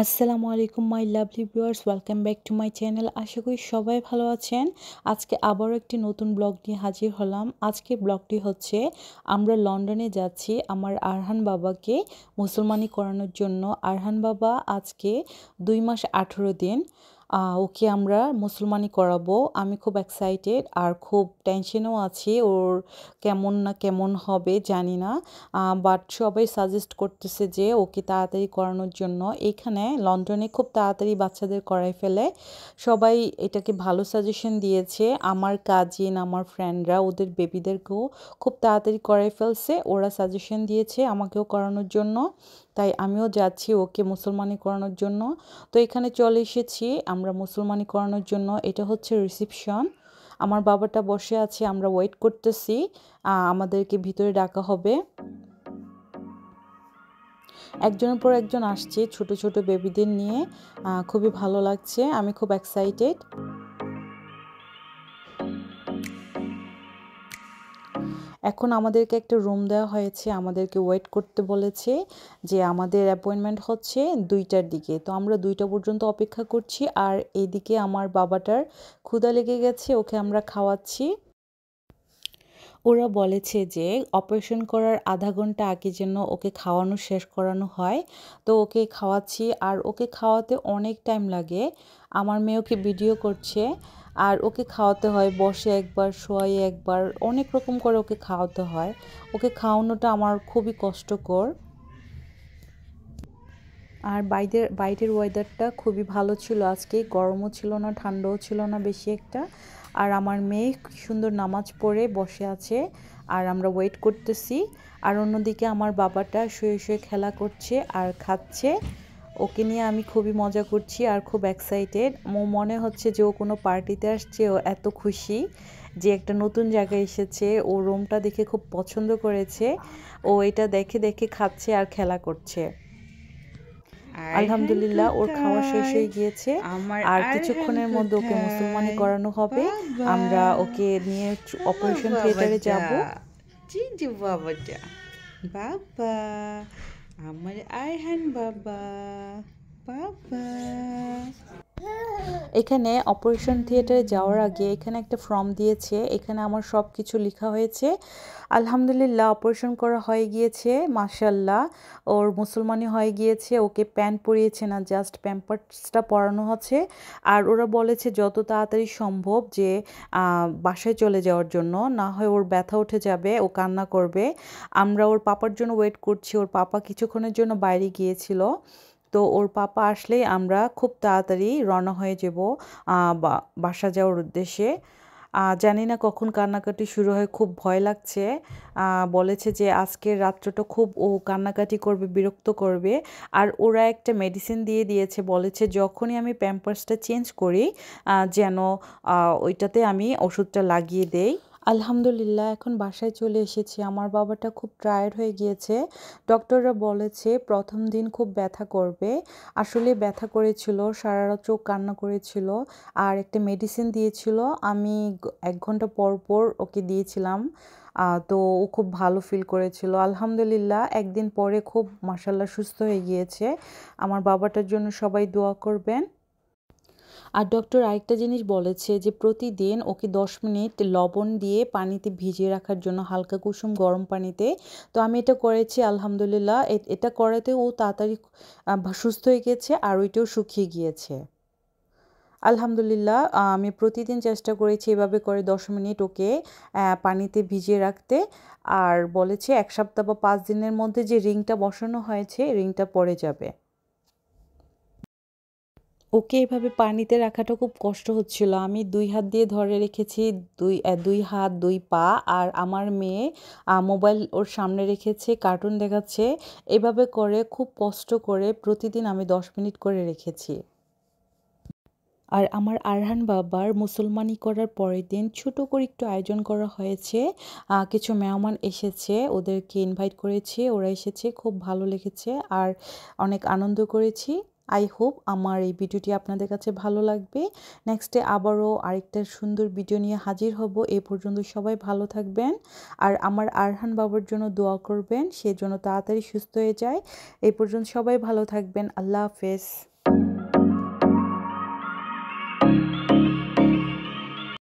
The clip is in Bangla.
আসসালামু আলাইকুম my lovely viewers welcome back to my channel আশা করি সবাই ভালো আছেন আজকে আবারও একটি নতুন ব্লগ নিয়ে হাজির হলাম আজকে ব্লগটি হচ্ছে আমরা লন্ডনে যাচ্ছি আমার আরহান বাবাকে মুসলমানি করানোর জন্য আরহান বাবা আজকে দুই মাস আঠেরো দিন ওকে আমরা মুসলমানি করাবো আমি খুব এক্সাইটেড আর খুব টেনশনও আছি ওর কেমন না কেমন হবে জানি না বাট সবাই সাজেস্ট করতেছে যে ওকে তাড়াতাড়ি করানোর জন্য এখানে লন্ডনে খুব তাড়াতাড়ি বাচ্চাদের করাই ফেলে সবাই এটাকে ভালো সাজেশন দিয়েছে আমার কাজিন আমার ফ্রেন্ডরা ওদের বেবিদেরকেও খুব তাড়াতাড়ি করাই ফেলছে ওরা সাজেশন দিয়েছে আমাকেও করানোর জন্য তাই আমিও যাচ্ছি ওকে মুসলমানি করানোর জন্য তো এখানে চলে এসেছি আমরা আমরা মুসলমানি করানোর জন্য এটা হচ্ছে রিসিপশন আমার বাবাটা বসে আছে আমরা ওয়েট করতেছি আমাদেরকে ভিতরে ডাকা হবে একজনের পর একজন আসছে ছোট ছোট বেবিদের নিয়ে খুবই ভালো লাগছে আমি খুব এক্সাইটেড এখন আমাদেরকে একটা রুম দেওয়া হয়েছে আমাদেরকে ওয়েট করতে বলেছে যে আমাদের অ্যাপয়েন্টমেন্ট হচ্ছে দুইটার দিকে তো আমরা দুইটা পর্যন্ত অপেক্ষা করছি আর এদিকে আমার বাবাটার ক্ষুদা লেগে গেছে ওকে আমরা খাওয়াচ্ছি ওরা বলেছে যে অপারেশন করার আধা ঘন্টা আগে যেন ওকে খাওয়ানো শেষ করানো হয় তো ওকে খাওয়াচ্ছি আর ওকে খাওয়াতে অনেক টাইম লাগে আমার মেয়েকে ভিডিও করছে আর ওকে খাওয়াতে হয় বসে একবার শোয়াই একবার অনেক রকম করে ওকে খাওয়াতে হয় ওকে খাওয়ানোটা আমার খুবই কষ্টকর আর বাইরের বাইরের ওয়েদারটা খুবই ভালো ছিল আজকে গরমও ছিল না ঠান্ডাও ছিল না বেশি একটা আর আমার মেয়ে সুন্দর নামাজ পড়ে বসে আছে আর আমরা ওয়েট করতেছি আর অন্যদিকে আমার বাবাটা শুয়ে শুয়ে খেলা করছে আর খাচ্ছে ওকে নিয়ে আমি খুবই মজা করছি আর খুব এক্সাইটেড মনে হচ্ছে যে ও কোনো পার্টিতে আসছে ও এত খুশি যে একটা নতুন জায়গায় এসেছে ও রুমটা দেখে খুব পছন্দ করেছে ও এটা দেখে দেখে খাচ্ছে আর খেলা করছে আলহামদুলিল্লাহ ওর খাওয়া শেষ হয়ে গিয়েছে আর কিছুক্ষণের মধ্যে ওকে মুসলমানি করানো হবে আমরা ওকে নিয়ে অপারেশন থিয়েটারে যাবো জি জি বাবা Amal Aihan Baba. Baba. এখানে অপারেশন থিয়েটারে যাওয়ার আগে এখানে একটা ফর্ম দিয়েছে এখানে আমার সব কিছু লেখা হয়েছে আলহামদুলিল্লাহ অপারেশন করা হয়ে গিয়েছে মাসাল্লাহ ওর মুসলমানি হয়ে গিয়েছে ওকে প্যান্ট পরিয়েছে না জাস্ট প্যাম্পার্সটা পরানো হচ্ছে আর ওরা বলেছে যত তাড়াতাড়ি সম্ভব যে বাসায় চলে যাওয়ার জন্য না হয় ওর ব্যথা উঠে যাবে ও কান্না করবে আমরা ওর পাপার জন্য ওয়েট করছি ওর পাপা কিছুক্ষণের জন্য বাইরে গিয়েছিল তো ওর পাপা আসলেই আমরা খুব তাড়াতাড়ি রওনা হয়ে যাব বাসা যাওয়ার উদ্দেশ্যে জানি না কখন কান্নাকাটি শুরু হয় খুব ভয় লাগছে বলেছে যে আজকের রাত্রটা খুব ও কান্নাকাটি করবে বিরক্ত করবে আর ওরা একটা মেডিসিন দিয়ে দিয়েছে বলেছে যখনই আমি প্যাম্পার্সটা চেঞ্জ করি যেন ওইটাতে আমি ওষুধটা লাগিয়ে দেই আলহামদুলিল্লাহ এখন বাসায় চলে এসেছি আমার বাবাটা খুব টায়ার্ড হয়ে গিয়েছে ডক্টররা বলেছে প্রথম দিন খুব ব্যথা করবে আসলে ব্যথা করেছিল সারা রাত চোখ কান্না করেছিল আর একটা মেডিসিন দিয়েছিল আমি এক ঘন্টা পর পর ওকে দিয়েছিলাম তো ও খুব ভালো ফিল করেছিল আলহামদুলিল্লাহ একদিন পরে খুব মাসাল্লাহ সুস্থ হয়ে গিয়েছে আমার বাবাটার জন্য সবাই দোয়া করবেন আর ডক্টর আরেকটা জিনিস বলেছে যে প্রতিদিন ওকে দশ মিনিট লবণ দিয়ে পানিতে ভিজিয়ে রাখার জন্য হালকা কুসুম গরম পানিতে তো আমি এটা করেছি আলহামদুলিল্লাহ এটা করাতে ও তাড়াতাড়ি সুস্থ হয়ে গেছে আর ওইটাও শুকিয়ে গিয়েছে আলহামদুলিল্লাহ আমি প্রতিদিন চেষ্টা করেছি এভাবে করে দশ মিনিট ওকে পানিতে ভিজিয়ে রাখতে আর বলেছে এক সপ্তাহ বা পাঁচ দিনের মধ্যে যে রিংটা বসানো হয়েছে রিংটা পড়ে যাবে ওকে এভাবে পানিতে রাখাটা খুব কষ্ট হচ্ছিল আমি দুই হাত দিয়ে ধরে রেখেছি দুই দুই হাত দুই পা আর আমার মেয়ে মোবাইল ওর সামনে রেখেছে কার্টুন দেখাচ্ছে এভাবে করে খুব কষ্ট করে প্রতিদিন আমি দশ মিনিট করে রেখেছি আর আমার আরহান বাবার মুসলমানি করার পরের দিন ছোট করে একটু আয়োজন করা হয়েছে কিছু মেহমান এসেছে ওদেরকে ইনভাইট করেছি ওরা এসেছে খুব ভালো লেগেছে আর অনেক আনন্দ করেছি আই হোপ আমার এই ভিডিওটি আপনাদের কাছে ভালো লাগবে নেক্সটে আবারও আরেকটা সুন্দর ভিডিও নিয়ে হাজির হব এ পর্যন্ত সবাই ভালো থাকবেন আর আমার আরহান বাবার জন্য দোয়া করবেন সে জন্য তাড়াতাড়ি সুস্থ হয়ে যায় এই পর্যন্ত সবাই ভালো থাকবেন আল্লাহ হাফেজ